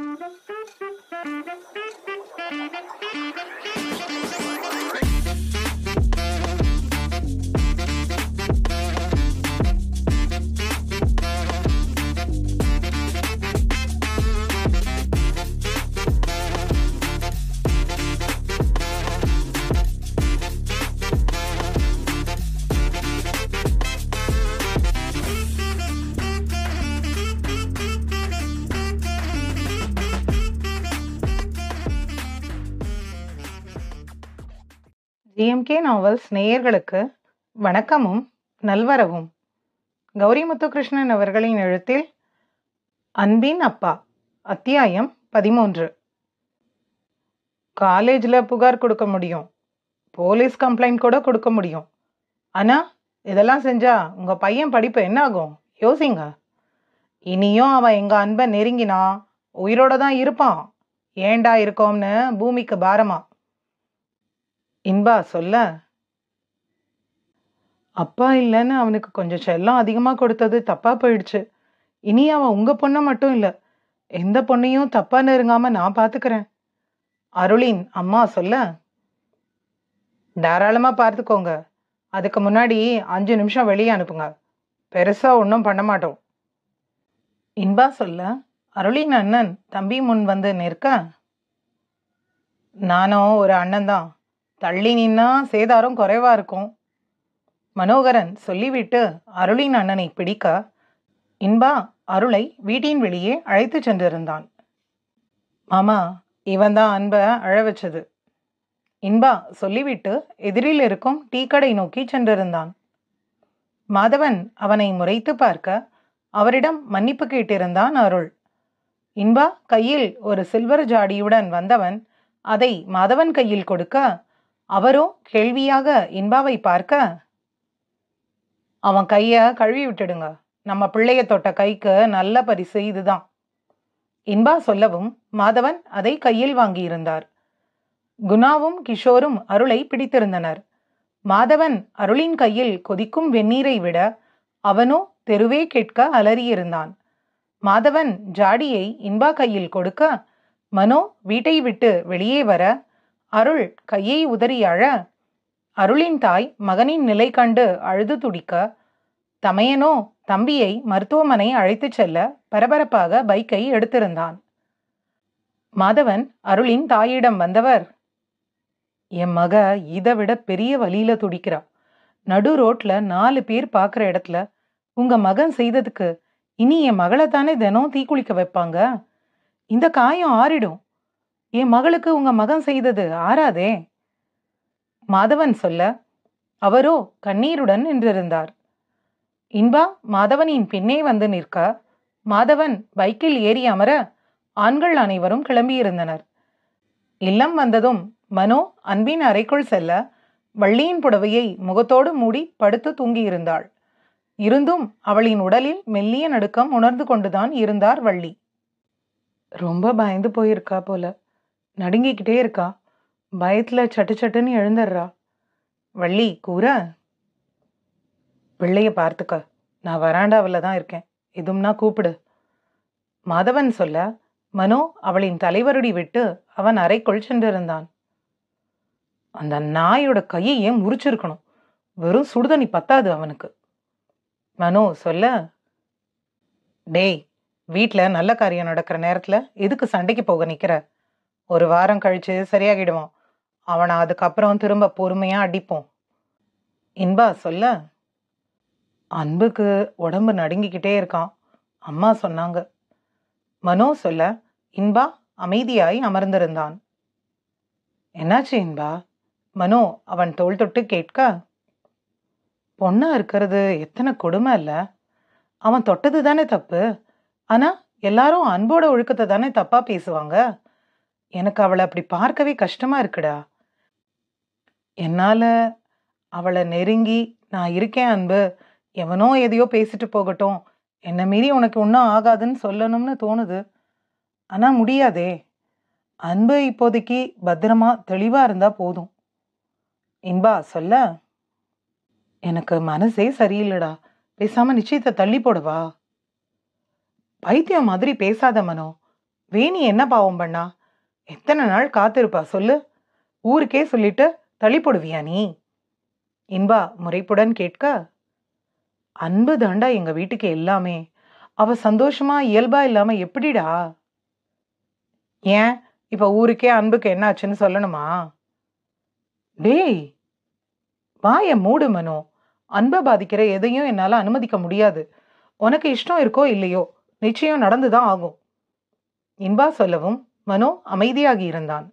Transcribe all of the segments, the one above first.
Thank you. Novels நேயர்களுக்கு வணக்கமும் நல்வரவும் கௌரி முத்துகிருஷ்ணன் அவர்களின் எழுத்தில் அன்பின் அப்பா அத்தியாயம் பதிமூன்று காலேஜில் புகார் கொடுக்க முடியும் போலீஸ் கம்ப்ளைண்ட் கூட கொடுக்க முடியும் ஆனால் இதெல்லாம் செஞ்சா உங்கள் பையன் படிப்பு என்ன ஆகும் யோசிங்க இனியும் அவன் எங்கள் அன்பை நெருங்கினா உயிரோட தான் இருப்பான் ஏண்டா இருக்கோம்னு பூமிக்கு பாரமா இன்பா சொல்ல அப்பா இல்லைன்னு அவனுக்கு கொஞ்சம் செல்லம் அதிகமாக கொடுத்தது தப்பாக போயிடுச்சு இனி அவன் உங்கள் பொண்ணை மட்டும் இல்லை எந்த பொண்ணையும் தப்பாக நெருங்காமல் நான் பார்த்துக்கிறேன் அருளின் அம்மா சொல்ல தாராளமாக பார்த்துக்கோங்க அதுக்கு முன்னாடி அஞ்சு நிமிஷம் வெளியே அனுப்புங்க பெருசாக ஒன்றும் பண்ண மாட்டோம் இன்பா சொல்ல அருளின் அண்ணன் தம்பி முன் வந்து நிற்க நானும் ஒரு அண்ணன் தான் தள்ளி நின்னா சேதாரம் குறைவா இருக்கும் மனோகரன் சொல்லிவிட்டு அருளின் அண்ணனை பிடிக்க இன்பா அருளை வீட்டின் வெளியே அழைத்து சென்றிருந்தான் மாமா இவன் தான் அன்பை அழ வச்சது இன்பா சொல்லிவிட்டு எதிரில் இருக்கும் டீ கடை நோக்கி சென்றிருந்தான் மாதவன் அவனை முறைத்து பார்க்க அவரிடம் மன்னிப்பு கேட்டிருந்தான் அருள் இன்பா கையில் ஒரு சில்வர் ஜாடியுடன் வந்தவன் அதை மாதவன் கையில் கொடுக்க அவரோ கேள்வியாக இன்பாவை பார்க்க அவன் கையை கழுவி விட்டுடுங்க நம்ம பிள்ளைய தொட்ட கைக்கு நல்ல பரிசு இதுதான் இன்பா சொல்லவும் மாதவன் அதை கையில் வாங்கியிருந்தார் குணாவும் கிஷோரும் அருளை பிடித்திருந்தனர் மாதவன் அருளின் கையில் கொதிக்கும் வெந்நீரை விட அவனோ தெருவே கேட்க அலறியிருந்தான் மாதவன் ஜாடியை இன்பா கையில் கொடுக்க மனோ வீட்டை விட்டு வெளியே வர அருள் கையை உதறி அழ அருளின் தாய் மகனின் நிலை கண்டு அழுது துடிக்க தமையனோ தம்பியை மருத்துவமனை அழைத்துச் செல்ல பரபரப்பாக பைக்கை எடுத்திருந்தான் மாதவன் அருளின் தாயிடம் வந்தவர் என் மக இதை விட பெரிய வழியில துடிக்கிறா நடு ரோட்ல நாலு பேர் பார்க்குற இடத்துல உங்க மகன் செய்ததுக்கு இனி என் மகளை தானே தினம் தீக்குளிக்க வைப்பாங்க இந்த காயம் ஆறிடும் என் மகளுக்கு உங்க மகன் செய்தது ஆறாதே மாதவன் சொல்ல அவரோ கண்ணீருடன் நின்றிருந்தார் இன்பா மாதவனின் பின்னே வந்து நிற்க மாதவன் பைக்கில் ஏறி அமர ஆண்கள் அனைவரும் கிளம்பியிருந்தனர் இல்லம் வந்ததும் மனோ அன்பின் அறைக்குள் செல்ல வள்ளியின் புடவையை முகத்தோடு மூடி படுத்து தூங்கியிருந்தாள் இருந்தும் அவளின் உடலில் மெல்லிய நடுக்கம் உணர்ந்து கொண்டுதான் இருந்தார் வள்ளி ரொம்ப பயந்து போயிருக்கா போல நடுங்கிக்கிட்டே இருக்கா பயத்தில் சட்டு சட்டுன்னு எழுந்துடுறா வள்ளி கூற பிள்ளைய பார்த்துக்க நான் வராண்டாவில் தான் இருக்கேன் எதும்னா கூப்பிடு மாதவன் சொல்ல மனோ அவளின் தலைவருடி விட்டு அவன் அறைக்குள் சென்றிருந்தான் அந்த நாயோட கையை ஏன் முறிச்சிருக்கணும் வெறும் சுடுதண்ணி பத்தாது அவனுக்கு மனோ சொல்ல டேய் வீட்டில் நல்ல காரியம் நடக்கிற நேரத்தில் எதுக்கு சண்டைக்கு போக நிற்கிற ஒரு வாரம் கழிச்சு சரியாகிடுவான் அவனை அதுக்கப்புறம் திரும்ப பொறுமையாக அடிப்போம் இன்பா சொல்ல அன்புக்கு உடம்பு நடுங்கிக்கிட்டே இருக்கான் அம்மா சொன்னாங்க மனோ சொல்ல இன்பா அமைதியாய் அமர்ந்திருந்தான் என்னாச்சு இன்பா மனோ அவன் தோல் தொட்டு கேட்க பொண்ணா இருக்கிறது எத்தனை கொடுமை இல்லை அவன் தொட்டது தானே தப்பு ஆனால் எல்லாரும் அன்போட ஒழுக்கத்தை தானே தப்பாக பேசுவாங்க எனக்கு அவளை அப்படி பார்க்கவே கஷ்டமா இருக்குடா என்னால் அவளை நெருங்கி நான் இருக்கேன் அன்பு எவனோ எதையோ பேசிட்டு போகட்டும் என்னை மீறி உனக்கு ஒன்றும் ஆகாதுன்னு சொல்லணும்னு தோணுது ஆனால் முடியாதே அன்பு இப்போதைக்கு பத்திரமா தெளிவாக இருந்தால் போதும் இன்பா சொல்ல எனக்கு மனசே சரியில்லைடா பேசாமல் நிச்சயத்தை தள்ளி போடுவா பைத்தியம் மாதிரி பேசாத மனோ வேணி என்ன பாவம் பண்ணா எத்தனை நாள் காத்திருப்பா சொல்லு ஊருக்கே சொல்லிட்டு தளி போடுவியா நீ இன்பா முறைப்புடன் கேட்க அன்பு தாண்டா எங்க வீட்டுக்கு எல்லாமே அவ சந்தோஷமா இயல்பா இல்லாம எப்படிடா ஏன் இப்ப ஊருக்கே அன்புக்கு என்ன ஆச்சுன்னு சொல்லணுமா டேய் வாய மூடு மனோ அன்பை பாதிக்கிற எதையும் என்னால் அனுமதிக்க முடியாது உனக்கு இஷ்டம் இருக்கோ இல்லையோ நிச்சயம் நடந்துதான் ஆகும் இன்பா சொல்லவும் மனோ அமைதியாகி இருந்தான்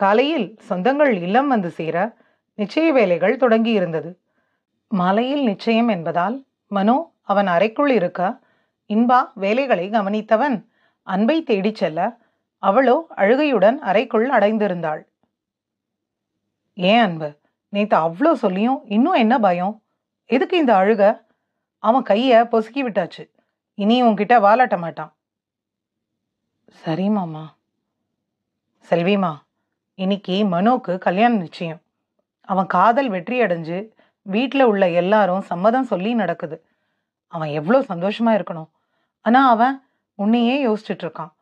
காலையில் சொந்தங்கள் இல்லம் வந்து சேர நிச்சய வேலைகள் தொடங்கி இருந்தது மாலையில் நிச்சயம் என்பதால் மனோ அவன் அறைக்குள் இருக்க இன்பா வேலைகளை கவனித்தவன் அன்பை தேடிச் செல்ல அவளோ அழுகையுடன் அறைக்குள் அடைந்திருந்தாள் ஏன் அன்பு நேத்து அவ்வளோ சொல்லியும் இன்னும் என்ன பயம் எதுக்கு இந்த அழுக அவன் கையை பொசுக்கி விட்டாச்சு இனி உன்கிட்ட வாலாட்ட மாட்டான் சரி மாமா செல்விமா இன்னைக்கு மனோக்கு கல்யாணம் நிச்சயம் அவன் காதல் வெற்றி அடைஞ்சு வீட்டில் உள்ள எல்லாரும் சம்மதம் சொல்லி நடக்குது அவன் எவ்வளோ சந்தோஷமாக இருக்கணும் ஆனால் அவன் உன்னையே யோசிச்சுட்டு இருக்கான்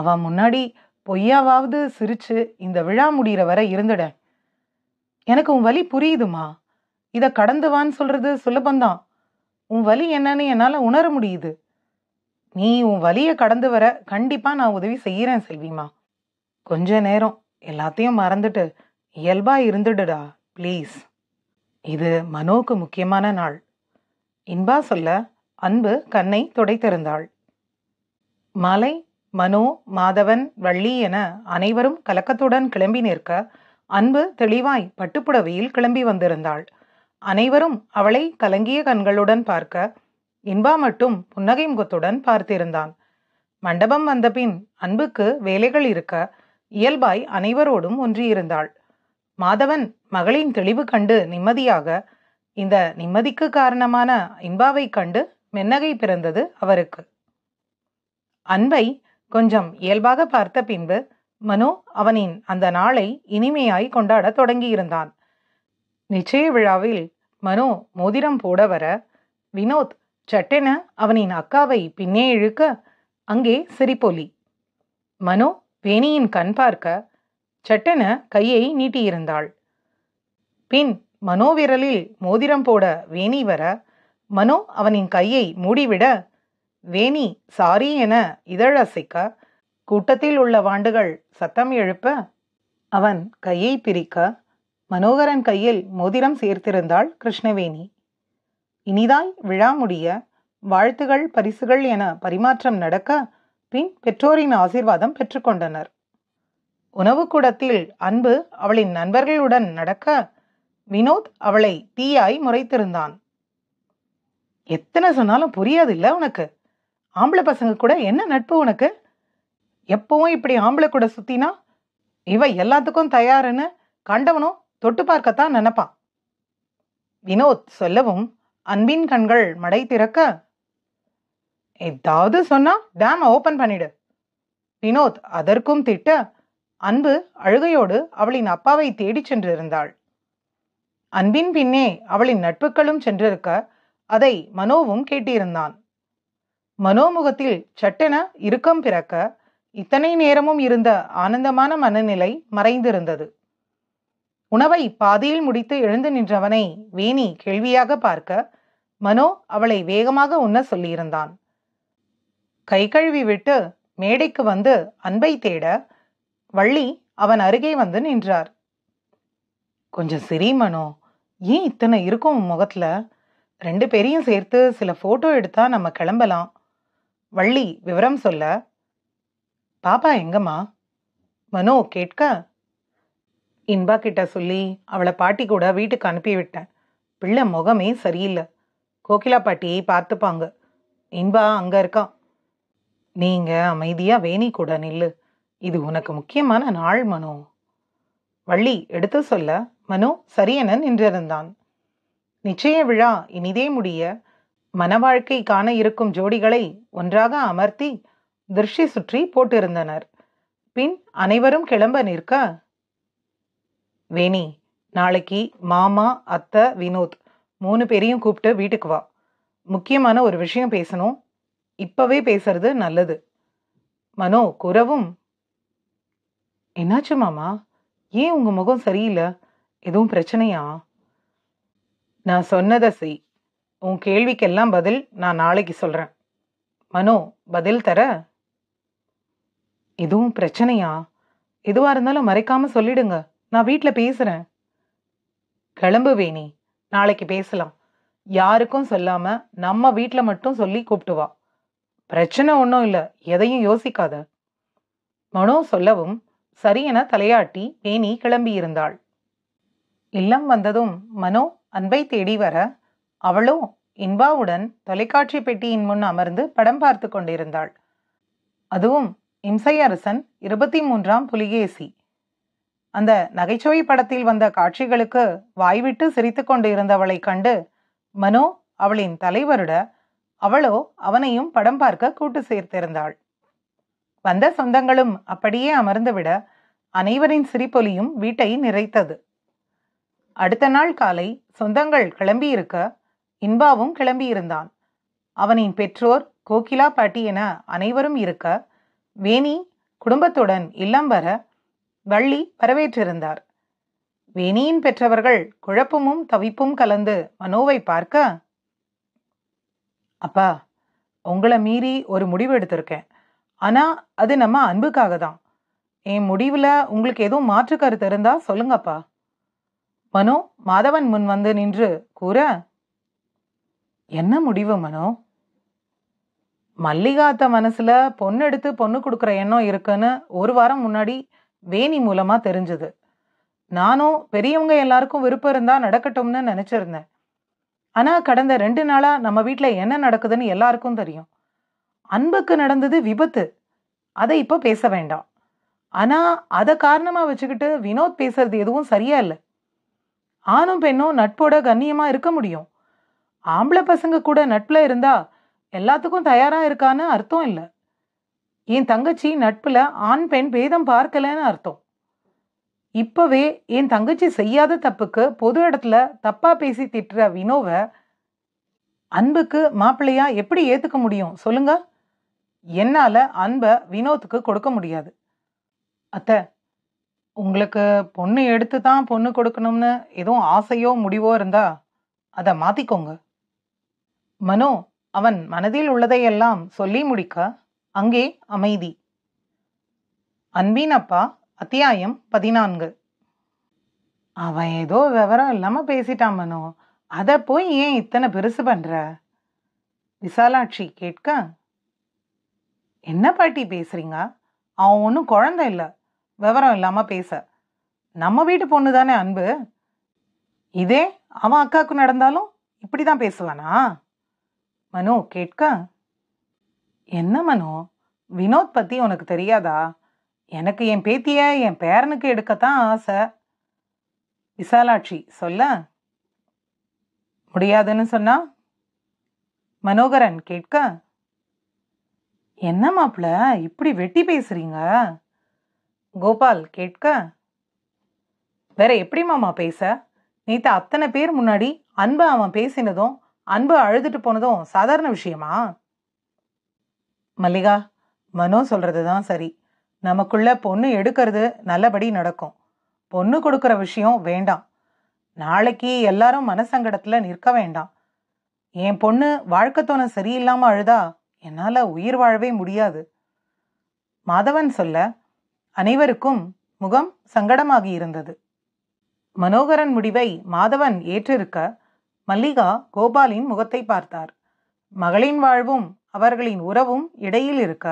அவன் முன்னாடி பொய்யாவாவது சிரிச்சு இந்த விழா முடிகிற வரை இருந்துட எனக்கு உன் வலி புரியுதுமா இதை கடந்துவான்னு சொல்கிறது சுலபந்தான் உன் வலி என்னன்னு என்னால் உணர முடியுது நீ உன் வழியை கடந்து வர கண்டிப்பாக நான் உதவி செய்கிறேன் செல்விமா கொஞ்ச நேரம் எல்லாத்தையும் மறந்துட்டு இயல்பாக இருந்துடுடா ப்ளீஸ் இது மனோக்கு முக்கியமான நாள் இன்பா சொல்ல அன்பு கண்ணை துடைத்திருந்தாள் மலை மனோ மாதவன் வள்ளி என அனைவரும் கலக்கத்துடன் கிளம்பி நிற்க அன்பு தெளிவாய் பட்டுப்புடவையில் கிளம்பி வந்திருந்தாள் அனைவரும் அவளை கலங்கிய கண்களுடன் பார்க்க இன்பா மட்டும் புன்னகை முகத்துடன் பார்த்திருந்தான் மண்டபம் வந்தபின் அன்புக்கு வேலைகள் இருக்க இயல்பாய் அனைவரோடும் ஒன்றியிருந்தாள் மாதவன் மகளின் தெளிவு கண்டு நிம்மதியாக இந்த நிம்மதிக்கு காரணமான இன்பாவை கண்டு மென்னகை பிறந்தது அவருக்கு அன்பை கொஞ்சம் இயல்பாக பார்த்த பின்பு மனு அவனின் அந்த நாளை இனிமையாய் கொண்டாட தொடங்கியிருந்தான் நிச்சய விழாவில் மனு மோதிரம் போட வர வினோத் சட்டென அவனின் அக்காவை பின்னே இழுக்க அங்கே சிரிப்பொலி மனோ வேணியின் கண் பார்க்க சட்டென கையை நீட்டியிருந்தாள் பின் மனோவிரலில் மோதிரம் போட வேணி வர மனோ அவனின் கையை மூடிவிட வேணி சாரி என இதழசைக்க கூட்டத்தில் உள்ள வாண்டுகள் சத்தம் எழுப்ப அவன் கையை பிரிக்க மனோகரன் கையில் மோதிரம் சேர்த்திருந்தாள் கிருஷ்ணவேணி இனிதாய் விழா முடிய வாழ்த்துகள் பரிசுகள் என பரிமாற்றம் நடக்க பின் பெற்றோரின் ஆசிர்வாதம் பெற்றுக்கொண்டனர் உணவு கூடத்தில் அன்பு அவளின் நண்பர்களுடன் நடக்க வினோத் அவளை தீயாய் முறைத்திருந்தான் எத்தனை சொன்னாலும் புரியாது இல்லை உனக்கு ஆம்பளை பசங்க கூட என்ன நட்பு உனக்கு எப்பவும் இப்படி ஆம்பளை கூட சுத்தினா இவ எல்லாத்துக்கும் தயாருன்னு கண்டவனும் தொட்டு பார்க்கத்தான் நினப்பான் வினோத் சொல்லவும் அன்பின் கண்கள் மடை திறக்க ஏதாவது சொன்னா டேம் ஓபன் பண்ணிடு வினோத் அதற்கும் திட்ட அன்பு அழுகையோடு அவளின் அப்பாவை தேடிச் சென்றிருந்தாள் அன்பின் பின்னே அவளின் நட்புகளும் சென்றிருக்க அதை மனோவும் கேட்டிருந்தான் மனோமுகத்தில் சட்டென இறுக்கம் பிறக்க இத்தனை நேரமும் இருந்த ஆனந்தமான மனநிலை மறைந்திருந்தது உணவை பாதியில் முடித்து எழுந்து நின்றவனை வேணி கேள்வியாக பார்க்க மனோ அவளை வேகமாக உண்ண சொல்லியிருந்தான் கை கழுவி விட்டு மேடைக்கு வந்து அன்பை தேட வள்ளி அவன் அருகே வந்து நின்றார் கொஞ்சம் சிரி மனோ ஏன் இத்தனை இருக்கும் முகத்துல ரெண்டு பேரையும் சேர்த்து சில ஃபோட்டோ எடுத்தா நம்ம கிளம்பலாம் வள்ளி விவரம் சொல்ல பாப்பா எங்கம்மா மனோ கேட்க இன்பா கிட்ட சொல்லி அவளை பாட்டி கூட வீட்டுக்கு அனுப்பிவிட்டேன் பிள்ளை முகமே சரியில்லை கோகிலா பாட்டி பார்த்துப்பாங்க இன்பா அங்கே இருக்கான் நீங்கள் அமைதியாக வேணி கூட நில்லு இது உனக்கு முக்கியமான நாள் மனு வள்ளி எடுத்து சொல்ல மனு சரியென நின்றிருந்தான் நிச்சய விழா இனிதே முடிய மன வாழ்க்கை காண இருக்கும் ஜோடிகளை ஒன்றாக அமர்த்தி திருஷ்டி சுற்றி போட்டிருந்தனர் பின் அனைவரும் கிளம்ப நிற்க வேணி நாளைக்கு மாமா அத்தை வினோத் மூணு பேரையும் கூப்பிட்டு வீட்டுக்கு வா முக்கியமான ஒரு விஷயம் பேசணும் இப்போவே பேசுறது நல்லது மனோ குறவும் என்னாச்சு மாமா ஏன் உங்கள் முகம் சரியில்லை எதுவும் பிரச்சனையா நான் சொன்னதை செய் உன் கேள்விக்கெல்லாம் பதில் நான் நாளைக்கு சொல்கிறேன் மனோ பதில் தர எதுவும் பிரச்சனையா எதுவாக இருந்தாலும் மறைக்காமல் சொல்லிடுங்க நான் வீட்டில் பேசுகிறேன் கிளம்பு வேணி நாளைக்கு பேசலாம் யாருக்கும் சொல்லாம நம்ம வீட்டில் மட்டும் சொல்லி கூப்பிட்டு வா பிரச்சனை ஒன்றும் இல்லை எதையும் யோசிக்காத மனோ சொல்லவும் சரியென தலையாட்டி கிளம்பி கிளம்பியிருந்தாள் இல்லம் வந்ததும் மனோ அன்பை தேடி வர அவளோ இன்பாவுடன் தொலைக்காட்சி பெட்டியின் முன் அமர்ந்து படம் பார்த்து கொண்டிருந்தாள் அதுவும் இம்சையரசன் இருபத்தி மூன்றாம் புலிகேசி அந்த நகைச்சுவை படத்தில் வந்த காட்சிகளுக்கு வாய்விட்டு சிரித்து கொண்டு இருந்தவளை கண்டு மனோ அவளின் தலைவருட அவளோ அவனையும் படம் பார்க்க கூட்டு சேர்த்திருந்தாள் வந்த சொந்தங்களும் அப்படியே அமர்ந்துவிட அனைவரின் சிரிப்பொலியும் வீட்டை நிறைத்தது அடுத்த நாள் காலை சொந்தங்கள் கிளம்பியிருக்க இன்பாவும் கிளம்பியிருந்தான் அவனின் பெற்றோர் கோகிலா பாட்டி என அனைவரும் இருக்க வேணி குடும்பத்துடன் இல்லம் வர வள்ளி வரவேற்றிருந்தார் வேணியின் பெற்றவர்கள் குழப்பமும் தவிப்பும் கலந்து மனோவை பார்க்க அப்பா உங்களை மீறி ஒரு முடிவு எடுத்திருக்கேன் ஆனால் அது நம்ம அன்புக்காக தான் என் முடிவில் உங்களுக்கு எதுவும் மாற்று கருத்து இருந்தா சொல்லுங்கப்பா மனோ மாதவன் முன் வந்து நின்று கூற என்ன முடிவு மனோ மல்லிகாத்த மனசுல பொண்ணு எடுத்து பொண்ணு கொடுக்குற எண்ணம் இருக்குன்னு ஒரு வாரம் முன்னாடி வேணி மூலமாக தெரிஞ்சது நானும் பெரியவங்க எல்லாருக்கும் விருப்பம் இருந்தால் நடக்கட்டும்னு நினச்சிருந்தேன் ஆனால் கடந்த ரெண்டு நாளாக நம்ம வீட்டில் என்ன நடக்குதுன்னு எல்லாருக்கும் தெரியும் அன்புக்கு நடந்தது விபத்து அதை இப்போ பேச வேண்டாம் ஆனால் அதை காரணமாக வச்சுக்கிட்டு வினோத் பேசுறது எதுவும் சரியா இல்லை ஆணும் பெண்ணும் நட்போட கண்ணியமாக இருக்க முடியும் ஆம்பளை பசங்க கூட நட்பில் இருந்தால் எல்லாத்துக்கும் தயாராக இருக்கான்னு அர்த்தம் இல்லை என் தங்கச்சி நட்பில் ஆண் பெண் பேதம் பார்க்கலன்னு அர்த்தம் இப்போவே என் தங்கச்சி செய்யாத தப்புக்கு பொது இடத்துல தப்பாக பேசி திட்டுற வினோவை அன்புக்கு மாப்பிள்ளையா எப்படி ஏற்றுக்க முடியும் சொல்லுங்க என்னால் அன்பை வினோத்துக்கு கொடுக்க முடியாது அத்தை உங்களுக்கு பொண்ணு எடுத்து தான் பொண்ணு கொடுக்கணும்னு எதுவும் ஆசையோ முடிவோ இருந்தா அதை மாற்றிக்கோங்க மனோ அவன் மனதில் உள்ளதையெல்லாம் சொல்லி முடிக்க அங்கே அமைதி அன்பின் அப்பா அத்தியாயம் பதினான்கு அவன் ஏதோ விவரம் இல்லாமல் பேசிட்டாமனோ மனோ அதை போய் ஏன் இத்தனை பெருசு பண்ணுற விசாலாட்சி கேட்க என்ன பாட்டி பேசுகிறீங்க அவன் ஒன்றும் குழந்தை இல்லை விவரம் இல்லாமல் பேச நம்ம வீட்டு பொண்ணு தானே அன்பு இதே அவன் அக்காவுக்கு நடந்தாலும் இப்படி தான் பேசுவானா மனு கேட்க என்ன மனோ வினோத் பற்றி உனக்கு தெரியாதா எனக்கு என் பேத்திய என் பேரனுக்கு எடுக்கத்தான் ஆசை விசாலாட்சி சொல்ல முடியாதுன்னு சொன்னா மனோகரன் கேட்க என்ன மாப்பிள்ள இப்படி வெட்டி பேசுறீங்க கோபால் கேட்க வேற எப்படி மாமா பேச நேற்று அத்தனை பேர் முன்னாடி அன்பு அவன் பேசினதும் அன்பு அழுதுட்டு போனதும் சாதாரண விஷயமா மல்லிகா மனோ சொல்கிறது தான் சரி நமக்குள்ள பொண்ணு எடுக்கிறது நல்லபடி நடக்கும் பொண்ணு கொடுக்குற விஷயம் வேண்டாம் நாளைக்கு எல்லாரும் மனசங்கடத்தில் நிற்க வேண்டாம் என் பொண்ணு வாழ்க்கத்தோன சரியில்லாமல் அழுதா என்னால் உயிர் வாழவே முடியாது மாதவன் சொல்ல அனைவருக்கும் முகம் சங்கடமாகி இருந்தது மனோகரன் முடிவை மாதவன் ஏற்றிருக்க மல்லிகா கோபாலின் முகத்தை பார்த்தார் மகளின் வாழ்வும் அவர்களின் உறவும் இடையில் இருக்க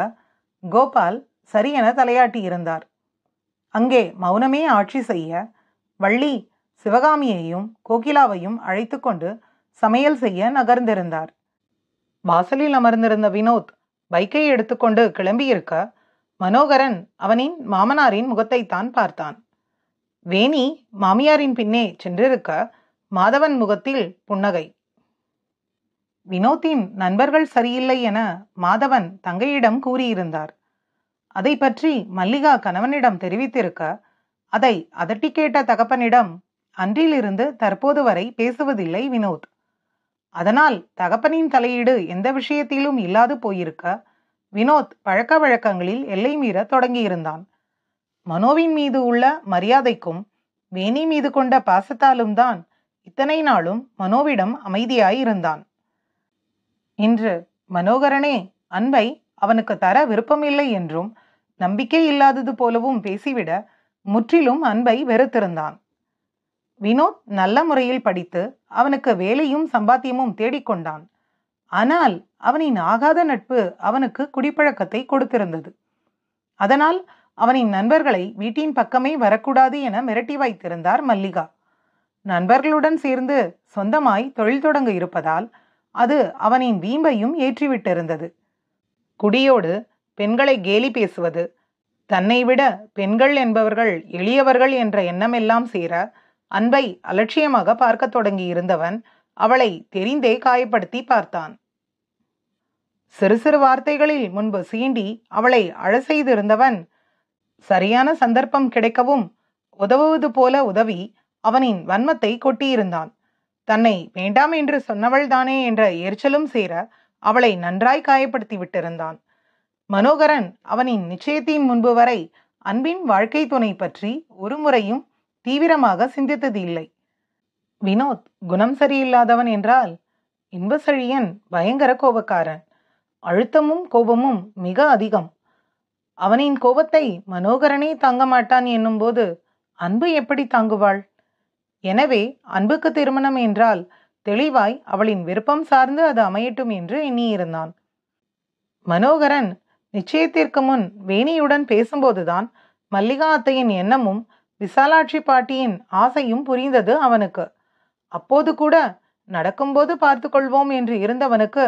கோபால் சரியென தலையாட்டி இருந்தார் அங்கே மௌனமே ஆட்சி செய்ய வள்ளி சிவகாமியையும் கோகிலாவையும் அழைத்து கொண்டு சமையல் செய்ய நகர்ந்திருந்தார் வாசலில் அமர்ந்திருந்த வினோத் பைக்கை எடுத்துக்கொண்டு கிளம்பியிருக்க மனோகரன் அவனின் மாமனாரின் முகத்தைத்தான் தான் பார்த்தான் வேணி மாமியாரின் பின்னே சென்றிருக்க மாதவன் முகத்தில் புன்னகை வினோத்தின் நண்பர்கள் சரியில்லை என மாதவன் தங்கையிடம் கூறியிருந்தார் அதை பற்றி மல்லிகா கணவனிடம் தெரிவித்திருக்க அதை அதட்டி கேட்ட தகப்பனிடம் அன்றிலிருந்து தற்போது வரை பேசுவதில்லை வினோத் அதனால் தகப்பனின் தலையீடு எந்த விஷயத்திலும் இல்லாது போயிருக்க வினோத் பழக்க வழக்கங்களில் எல்லை மீற தொடங்கியிருந்தான் மனோவின் மீது உள்ள மரியாதைக்கும் வேணி மீது கொண்ட பாசத்தாலும் தான் இத்தனை நாளும் மனோவிடம் அமைதியாயிருந்தான் இன்று மனோகரனே அன்பை அவனுக்கு தர விருப்பமில்லை என்றும் நம்பிக்கை இல்லாதது போலவும் பேசிவிட முற்றிலும் அன்பை வெறுத்திருந்தான் வினோத் நல்ல முறையில் படித்து அவனுக்கு வேலையும் சம்பாத்தியமும் தேடிக்கொண்டான் ஆனால் அவனின் ஆகாத நட்பு அவனுக்கு குடிப்பழக்கத்தை கொடுத்திருந்தது அதனால் அவனின் நண்பர்களை வீட்டின் பக்கமே வரக்கூடாது என மிரட்டி வைத்திருந்தார் மல்லிகா நண்பர்களுடன் சேர்ந்து சொந்தமாய் தொழில் தொடங்க இருப்பதால் அது அவனின் வீம்பையும் ஏற்றிவிட்டிருந்தது குடியோடு பெண்களை கேலி பேசுவது தன்னை விட பெண்கள் என்பவர்கள் எளியவர்கள் என்ற எண்ணமெல்லாம் சேர அன்பை அலட்சியமாக பார்க்க தொடங்கி இருந்தவன் அவளை தெரிந்தே காயப்படுத்தி பார்த்தான் சிறு சிறு வார்த்தைகளில் முன்பு சீண்டி அவளை அழ செய்திருந்தவன் சரியான சந்தர்ப்பம் கிடைக்கவும் உதவுவது போல உதவி அவனின் வன்மத்தை கொட்டியிருந்தான் தன்னை வேண்டாம் என்று சொன்னவள்தானே என்ற எரிச்சலும் சேர அவளை நன்றாய் காயப்படுத்தி விட்டிருந்தான் மனோகரன் அவனின் நிச்சயத்தின் முன்பு வரை அன்பின் வாழ்க்கை துணை பற்றி ஒரு முறையும் தீவிரமாக சிந்தித்தது இல்லை வினோத் குணம் சரியில்லாதவன் என்றால் இன்பசழியன் பயங்கர கோபக்காரன் அழுத்தமும் கோபமும் மிக அதிகம் அவனின் கோபத்தை மனோகரனே தாங்க மாட்டான் என்னும்போது அன்பு எப்படி தாங்குவாள் எனவே அன்புக்கு திருமணம் என்றால் தெளிவாய் அவளின் விருப்பம் சார்ந்து அது அமையட்டும் என்று எண்ணியிருந்தான் மனோகரன் நிச்சயத்திற்கு முன் வேணியுடன் பேசும்போதுதான் மல்லிகா அத்தையின் எண்ணமும் விசாலாட்சி பாட்டியின் ஆசையும் புரிந்தது அவனுக்கு அப்போது கூட நடக்கும்போது பார்த்து கொள்வோம் என்று இருந்தவனுக்கு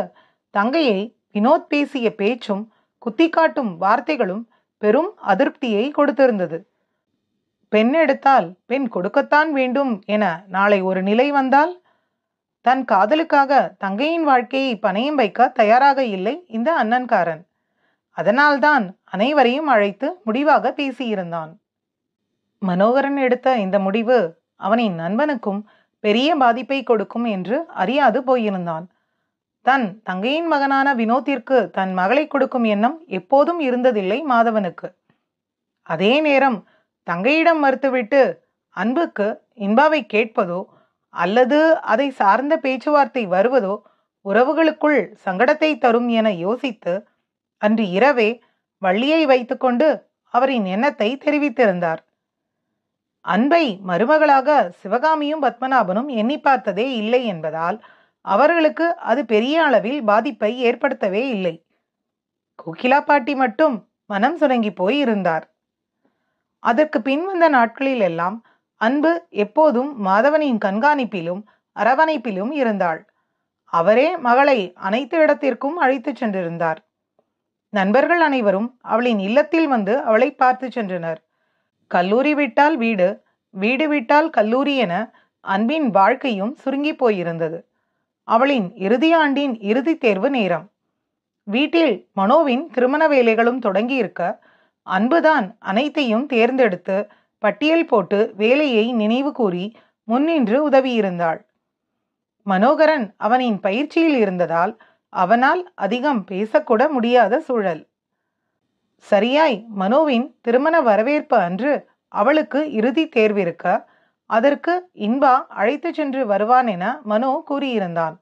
தங்கையை வினோத் பேசிய பேச்சும் குத்தி காட்டும் வார்த்தைகளும் பெரும் அதிருப்தியை கொடுத்திருந்தது பெண் எடுத்தால் பெண் கொடுக்கத்தான் வேண்டும் என நாளை ஒரு நிலை வந்தால் தன் காதலுக்காக தங்கையின் வாழ்க்கையை பணையும் வைக்க தயாராக இல்லை இந்த அண்ணன்காரன் அதனால்தான் அனைவரையும் அழைத்து முடிவாக பேசியிருந்தான் மனோகரன் எடுத்த இந்த முடிவு அவனின் நண்பனுக்கும் பெரிய பாதிப்பை கொடுக்கும் என்று அறியாது போயிருந்தான் தன் தங்கையின் மகனான வினோத்திற்கு தன் மகளை கொடுக்கும் எண்ணம் எப்போதும் இருந்ததில்லை மாதவனுக்கு அதே நேரம் தங்கையிடம் மறுத்துவிட்டு அன்புக்கு இன்பாவை கேட்பதோ அல்லது அதை சார்ந்த பேச்சுவார்த்தை வருவதோ உறவுகளுக்குள் சங்கடத்தை தரும் என யோசித்து அன்று இரவே வள்ளியை வைத்துக்கொண்டு அவரின் எண்ணத்தை தெரிவித்திருந்தார் அன்பை மருமகளாக சிவகாமியும் பத்மநாபனும் எண்ணி பார்த்ததே இல்லை என்பதால் அவர்களுக்கு அது பெரிய அளவில் பாதிப்பை ஏற்படுத்தவே இல்லை கோகிலா பாட்டி மட்டும் மனம் சுணங்கி போய் இருந்தார் அதற்கு பின்வந்த நாட்களில் எல்லாம் அன்பு எப்போதும் மாதவனின் கண்காணிப்பிலும் அரவணைப்பிலும் இருந்தாள் அவரே மகளை அனைத்து இடத்திற்கும் அழைத்துச் சென்றிருந்தார் நண்பர்கள் அனைவரும் அவளின் இல்லத்தில் வந்து அவளை பார்த்து சென்றனர் கல்லூரி விட்டால் வீடு வீடு விட்டால் கல்லூரி என அன்பின் வாழ்க்கையும் சுருங்கி போயிருந்தது அவளின் இறுதி ஆண்டின் இறுதி தேர்வு நேரம் வீட்டில் மனோவின் திருமண வேலைகளும் தொடங்கியிருக்க அன்புதான் அனைத்தையும் தேர்ந்தெடுத்து பட்டியல் போட்டு வேலையை நினைவு கூறி முன்னின்று உதவியிருந்தாள் மனோகரன் அவனின் பயிற்சியில் இருந்ததால் அவனால் அதிகம் பேசக்கூட முடியாத சூழல் சரியாய் மனோவின் திருமண வரவேற்பு அன்று அவளுக்கு இறுதி தேர்விருக்க அதற்கு இன்பா அழைத்து சென்று வருவான் என மனோ கூறியிருந்தான்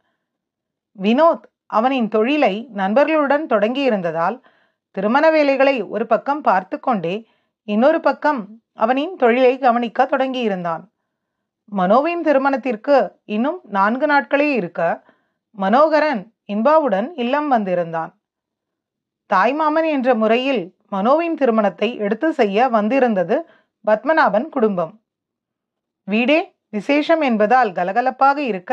வினோத் அவனின் தொழிலை நண்பர்களுடன் தொடங்கியிருந்ததால் இருந்ததால் திருமண வேலைகளை ஒரு பக்கம் பார்த்து கொண்டே இன்னொரு பக்கம் அவனின் தொழிலை கவனிக்க தொடங்கியிருந்தான் மனோவின் திருமணத்திற்கு இன்னும் நான்கு நாட்களே இருக்க மனோகரன் இன்பாவுடன் இல்லம் வந்திருந்தான் தாய்மாமன் என்ற முறையில் மனோவின் திருமணத்தை எடுத்து செய்ய வந்திருந்தது பத்மநாபன் குடும்பம் வீடே விசேஷம் என்பதால் கலகலப்பாக இருக்க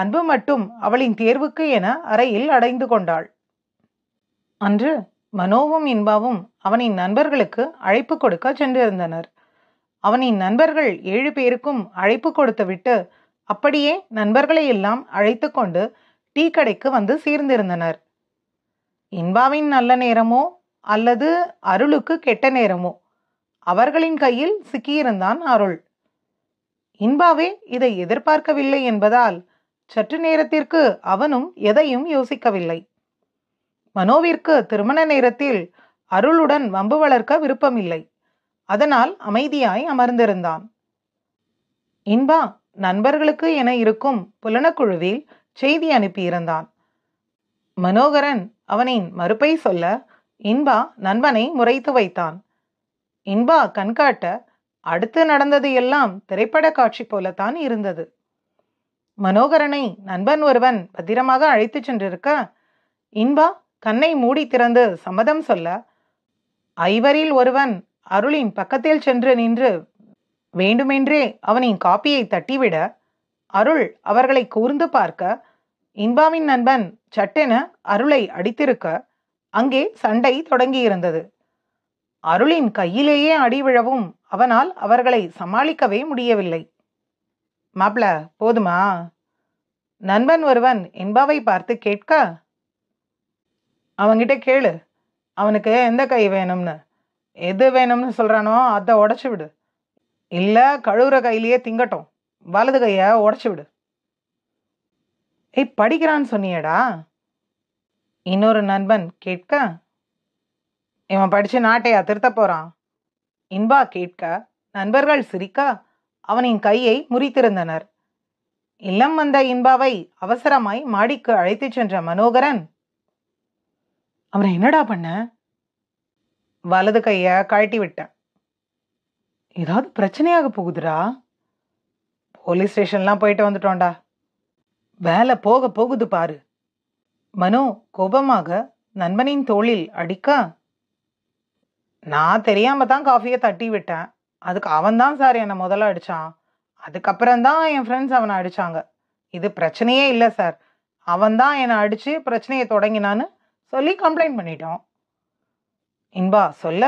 அன்பு மட்டும் அவளின் தேர்வுக்கு என அறையில் அடைந்து கொண்டாள் அன்று மனோவும் இன்பாவும் அவனின் நண்பர்களுக்கு அழைப்பு கொடுக்க சென்றிருந்தனர் அவனின் நண்பர்கள் ஏழு பேருக்கும் அழைப்பு கொடுத்துவிட்டு அப்படியே நண்பர்களை எல்லாம் அழைத்து கொண்டு டீ கடைக்கு வந்து சேர்ந்திருந்தனர் இன்பாவின் நல்ல நேரமோ அல்லது அருளுக்கு கெட்ட நேரமோ அவர்களின் கையில் சிக்கியிருந்தான் அருள் இன்பாவே இதை எதிர்பார்க்கவில்லை என்பதால் சற்று நேரத்திற்கு அவனும் எதையும் யோசிக்கவில்லை மனோவிற்கு திருமண நேரத்தில் அருளுடன் வம்பு வளர்க்க விருப்பமில்லை அதனால் அமைதியாய் அமர்ந்திருந்தான் இன்பா நண்பர்களுக்கு என இருக்கும் புலனக்குழுவில் செய்தி அனுப்பியிருந்தான் மனோகரன் அவனின் மறுப்பை சொல்ல இன்பா நண்பனை முறைத்து வைத்தான் இன்பா கண்காட்ட அடுத்து நடந்தது எல்லாம் திரைப்பட காட்சி போலத்தான் இருந்தது மனோகரனை நண்பன் ஒருவன் பத்திரமாக அழைத்துச் சென்றிருக்க இன்பா கண்ணை மூடி திறந்து சம்மதம் சொல்ல ஐவரில் ஒருவன் அருளின் பக்கத்தில் சென்று நின்று வேண்டுமென்றே அவனின் காப்பியை தட்டிவிட அருள் அவர்களை கூர்ந்து பார்க்க இன்பாவின் நண்பன் சட்டென அருளை அடித்திருக்க அங்கே சண்டை தொடங்கியிருந்தது அருளின் கையிலேயே அடிவிழவும் அவனால் அவர்களை சமாளிக்கவே முடியவில்லை மாப்ள போதுமா நண்பன் ஒருவன் இன்பாவை பார்த்து கேட்க அவன்கிட்ட கேளு அவனுக்கு எந்த கை வேணும்னு எது வேணும்னு சொல்கிறானோ அதை உடச்சி விடு இல்லை கழுவுற கையிலேயே திங்கட்டும் வலது கையை உடச்சி விடு ஏய் படிக்கிறான்னு சொன்னியடா இன்னொரு நண்பன் கேட்க இவன் படித்து நாட்டையா திருத்த போகிறான் இன்பா கேட்க நண்பர்கள் சிரிக்க அவனின் கையை முறித்திருந்தனர் இல்லம் வந்த இன்பாவை அவசரமாய் மாடிக்கு அழைத்துச் சென்ற மனோகரன் அவனை என்னடா பண்ண வலது கையை கழட்டி விட்டேன் ஏதாவது பிரச்சனையாக போகுதுடா போலீஸ் ஸ்டேஷன்லாம் போயிட்டு வந்துட்டோண்டா வேலை போக போகுது பாரு மனோ கோபமாக நண்பனின் தோளில் அடிக்க நான் தெரியாம தான் காஃபியை தட்டி விட்டேன் அதுக்கு அவன் தான் சார் என்னை முதல்ல அடித்தான் அதுக்கப்புறம்தான் என் ஃப்ரெண்ட்ஸ் அவனை அடித்தாங்க இது பிரச்சனையே இல்லை சார் அவன் தான் என்னை அடித்து பிரச்சனையை தொடங்கினான்னு சொல்லி கம்ப்ளைண்ட் பண்ணிட்டோம் இன்பா சொல்ல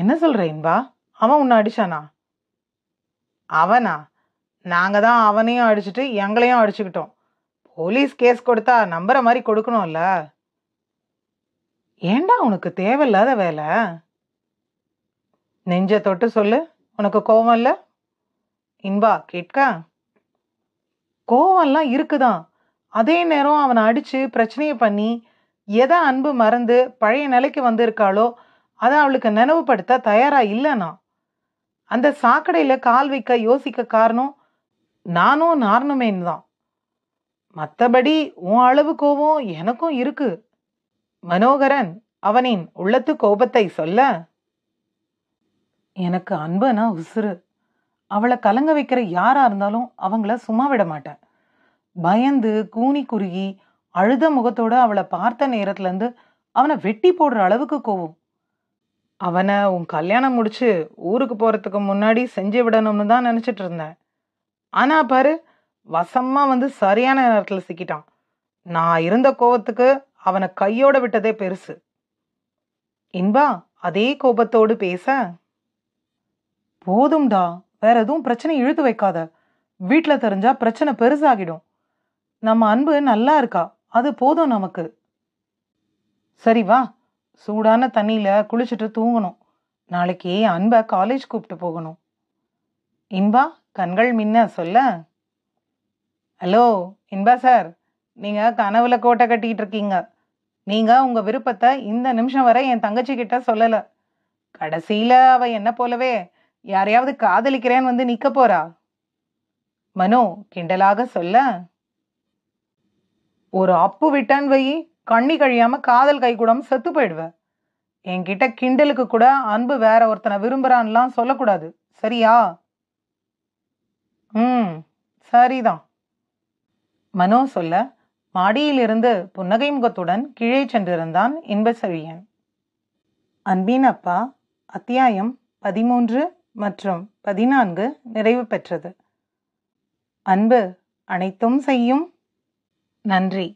என்ன சொல்ற இன்பா அவன் உன்னை அடித்தானா அவனா நாங்கள் தான் அவனையும் அடிச்சுட்டு எங்களையும் அடிச்சுக்கிட்டோம் போலீஸ் கேஸ் கொடுத்தா நம்புற மாதிரி கொடுக்கணும்ல ஏண்டா உனக்கு தேவையில்லாத வேலை நெஞ்ச தொட்டு சொல்லு உனக்கு கோவம் இல்லை இன்பா கேட்க கோவம்லாம் இருக்குதான் அதே நேரம் அவனை அடித்து பிரச்சனையை பண்ணி எதை அன்பு மறந்து பழைய நிலைக்கு வந்திருக்காளோ அதை அவளுக்கு நினைவுபடுத்த தயாராக இல்லைனா அந்த சாக்கடையில் கால் வைக்க யோசிக்க காரணம் நானும் நார்னுமேன் தான் மற்றபடி உன் அளவு கோபம் எனக்கும் இருக்கு மனோகரன் அவனின் உள்ளத்து கோபத்தை சொல்ல எனக்கு அன்பனா உசுறு அவளை கலங்க வைக்கிற யாரா இருந்தாலும் அவங்கள சும்மா விட மாட்டேன் பயந்து கூனி குறுகி அழுத முகத்தோட அவளை பார்த்த நேரத்துலேருந்து அவனை வெட்டி போடுற அளவுக்கு கோவம் அவனை உன் கல்யாணம் முடிச்சு ஊருக்கு போகிறதுக்கு முன்னாடி செஞ்சு விடணும்னு தான் நினச்சிட்டு இருந்தேன் ஆனால் பாரு வசமாக வந்து சரியான நேரத்தில் சிக்கிட்டான் நான் இருந்த கோபத்துக்கு அவனை கையோட விட்டதே பெருசு இன்பா அதே கோபத்தோடு பேச போதும்டா வேற எதுவும் பிரச்சனை இழுத்து வைக்காத வீட்டில் தெரிஞ்சா பிரச்சனை பெருசாகிடும் நம்ம அன்பு நல்லா இருக்கா அது போதும் நமக்கு சரி வா சூடான தண்ணியில் குளிச்சுட்டு தூங்கணும் நாளைக்கு அன்பை காலேஜ் கூப்பிட்டு போகணும் இன்பா கண்கள் மின்ன சொல்ல ஹலோ இன்பா சார் நீங்கள் கனவுல கோட்டை கட்டிக்கிட்டு இருக்கீங்க நீங்கள் உங்கள் விருப்பத்தை இந்த நிமிஷம் வரை என் தங்கச்சி கிட்ட சொல்லலை கடைசியில் அவள் என்ன போலவே யாரையாவது காதலிக்கிறேன்னு வந்து நிற்க போறா மனு கிண்டலாக சொல்ல ஒரு அப்பு விட்டேன்னு வை கண்ணி கழியாமல் காதல் கூடாம செத்து போயிடுவேன் என்கிட்ட கிண்டலுக்கு கூட அன்பு வேற ஒருத்தனை விரும்புகிறான்லாம் சொல்லக்கூடாது சரியா ம் சரிதான் மனோ சொல்ல மாடியிலிருந்து புன்னகை முகத்துடன் கீழே சென்றிருந்தான் இன்பசெழியன் அன்பின் அப்பா அத்தியாயம் பதிமூன்று மற்றும் பதினான்கு நிறைவு பெற்றது அன்பு அனைத்தும் செய்யும் நன்றி